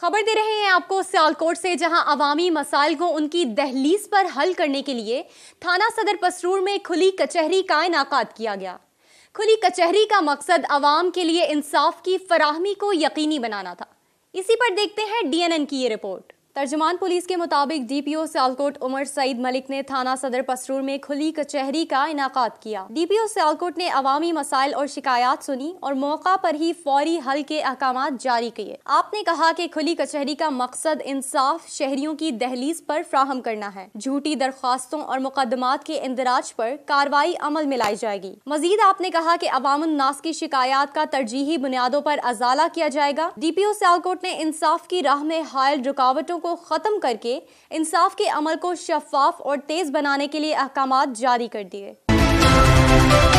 खबर दे रहे हैं आपको सियालकोट से जहां अवामी मसाइल को उनकी दहलीज पर हल करने के लिए थाना सदर पसरूर में खुली कचहरी का इनका किया गया खुली कचहरी का मकसद अवाम के लिए इंसाफ की फराहमी को यकीनी बनाना था इसी पर देखते हैं डीएनएन की ये रिपोर्ट तर्जमान पुलिस के मुताबिक डीपीओ सियालकोट उमर सईद मलिक ने थाना सदर पसरूर में खुली कचहरी का इनका किया डीपीओ सियालकोट ने अवामी मसाइल और शिकायत सुनी और मौका पर ही फौरी हल के अहकाम जारी किए आपने कहा कि खुली कचहरी का मकसद इंसाफ शहरियों की दहलीज पर फ्राहम करना है झूठी दरख्वास्तों और मुकदमात के इंदराज पर कार्रवाई अमल में लाई जाएगी मजीद आपने कहा कि अवामनास की शिकायत का तरजीही बुनियादों पर अजाला किया जाएगा डीपीओ सियालकोट ने इंसाफ की राह में हायल रुकावटों को ख़त्म करके इंसाफ के अमल को शफाफ और तेज़ बनाने के लिए अहकाम जारी कर दिए